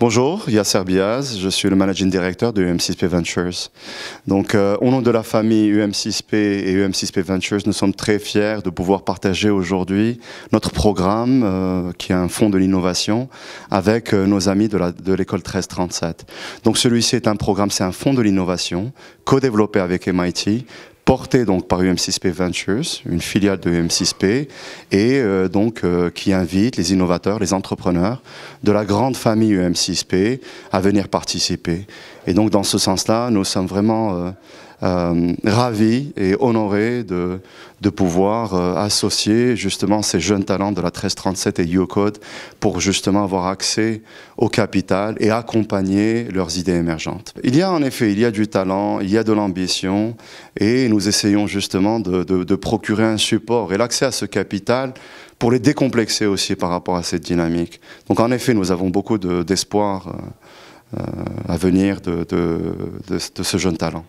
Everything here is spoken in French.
Bonjour, Yasser Biaz, je suis le managing director de UM6P Ventures. Donc, euh, au nom de la famille UM6P et UM6P Ventures, nous sommes très fiers de pouvoir partager aujourd'hui notre programme, euh, qui est un fonds de l'innovation, avec euh, nos amis de l'école de 1337. Donc, celui-ci est un programme, c'est un fonds de l'innovation, co-développé avec MIT, portée donc par UM6P Ventures, une filiale de UM6P, et euh, donc euh, qui invite les innovateurs, les entrepreneurs de la grande famille UM6P à venir participer. Et donc dans ce sens-là, nous sommes vraiment euh, euh, ravi et honoré de, pouvoir euh, associer justement ces jeunes talents de la 1337 et UCode pour justement avoir accès au capital et accompagner leurs idées émergentes. Il y a en effet, il y a du talent, il y a de l'ambition et nous essayons justement de, procurer un support et l'accès à ce capital pour les décomplexer aussi par rapport à cette dynamique. Donc en effet, nous avons beaucoup d'espoir. Euh, à venir de ce jeune talent.